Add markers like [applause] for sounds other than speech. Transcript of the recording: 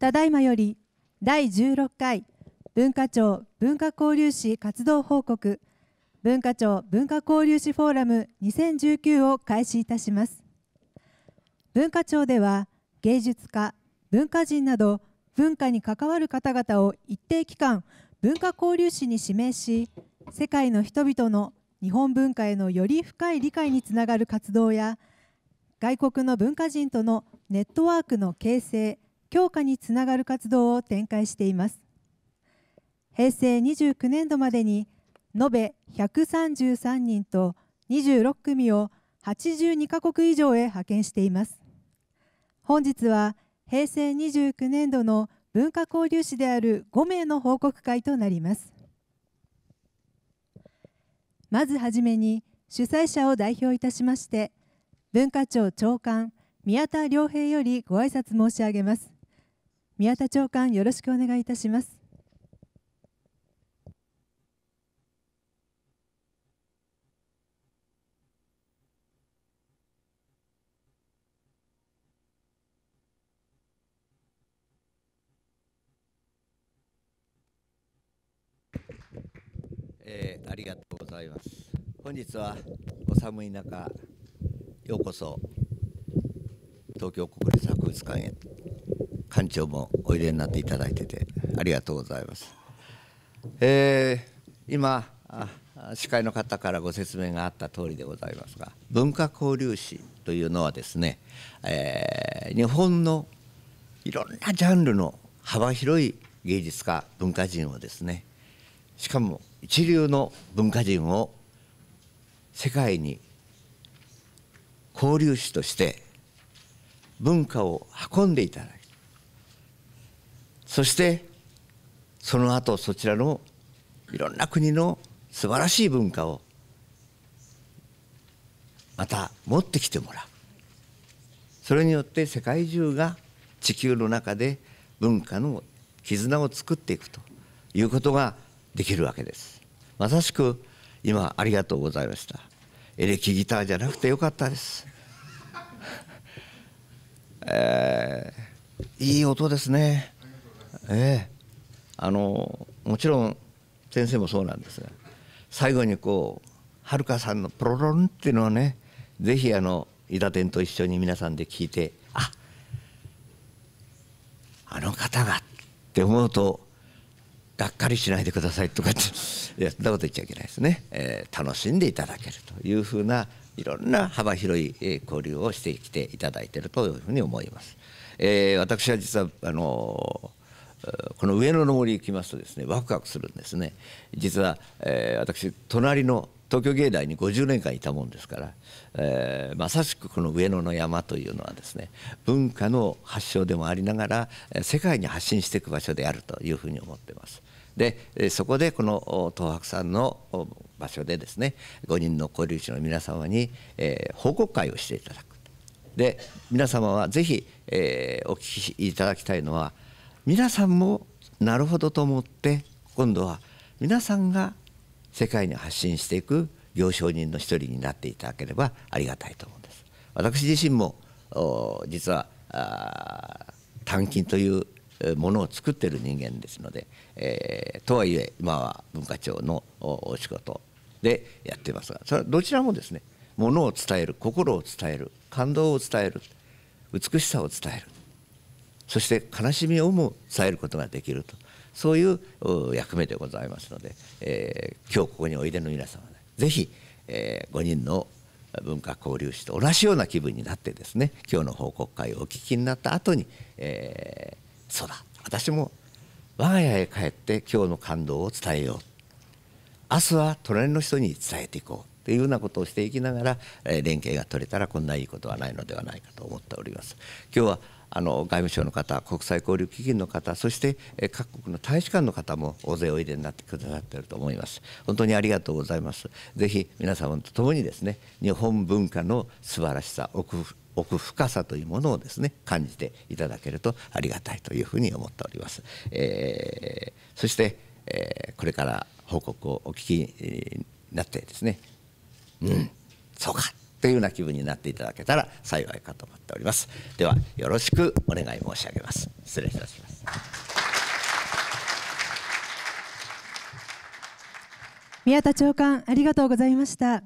ただいまより第16回文化庁文化交流士活動報告文化庁文化交流士フォーラム2019を開始いたします文化庁では芸術家文化人など文化に関わる方々を一定期間文化交流士に指名し世界の人々の日本文化へのより深い理解につながる活動や外国の文化人とのネットワークの形成強化につながる活動を展開しています平成29年度までに延べ133人と26組を82カ国以上へ派遣しています本日は平成29年度の文化交流士である5名の報告会となりますまずはじめに主催者を代表いたしまして文化庁長官宮田良平よりご挨拶申し上げます宮田長官よろしくお願いいたしますえー、ありがとうございます本日はお寒い中ようこそ東京国立博物館へ館長もおいでになっていただいててありがとうございます。えー、今司会の方からご説明があった通りでございますが文化交流史というのはですね、えー、日本のいろんなジャンルの幅広い芸術家文化人をですねしかも一流の文化人を世界に交流史として文化を運んでいただくそしてその後そちらのいろんな国の素晴らしい文化をまた持ってきてもらうそれによって世界中が地球の中で文化の絆を作っていくということができるわけですまさしく今ありがとうございましたエレキギターじゃなくてよかったです [laughs] えー、いい音ですねええあのもちろん先生もそうなんですが最後にこうはるかさんの「プロロン」っていうのはねぜひあの伊田天と一緒に皆さんで聞いてああの方がって思うとがっかりしないでくださいとかっていやそんなこと言っちゃいけないですね、えー、楽しんでいただけるというふうないろんな幅広い交流をしてきていただいているというふうに思います。えー、私は実はあのーこの上野の森行きますとですねワクワクするんですね実は、えー、私隣の東京芸大に50年間いたもんですから、えー、まさしくこの上野の山というのはですね文化の発祥でもありながら世界に発信していく場所であるというふうに思ってます。でそこでこの東博さんの場所でですね5人の交流地の皆様に、えー、報告会をしていただくで皆様はぜひ、えー、お聞きいただきたいのは「皆さんもなるほどと思って今度は皆さんが世界に発信していく行商人の一人になっていただければありがたいと思うんです。私自身も実は短金というものを作ってる人間ですので、えー、とはいえ今は文化庁のお仕事でやってますがそれはどちらもですねものを伝える心を伝える感動を伝える美しさを伝えるそして悲しみをも伝えることができるとそういう役目でございますので、えー、今日ここにおいでの皆様是非、えー、5人の文化交流士と同じような気分になってですね今日の報告会をお聞きになった後に、えー、そうだ私も我が家へ帰って今日の感動を伝えよう明日は隣の人に伝えていこうというようなことをしていきながら連携が取れたらこんないいことはないのではないかと思っております。今日はあの外務省の方国際交流基金の方そして各国の大使館の方も大勢おいでになってくださっていると思います本当にありがとうございますぜひ皆様と共にですね日本文化の素晴らしさ奥深さというものをですね感じていただけるとありがたいというふうに思っております、えー、そして、えー、これから報告をお聞きになってですねうんそうかというような気分になっていただけたら幸いかと思っておりますではよろしくお願い申し上げます失礼いたします宮田長官ありがとうございました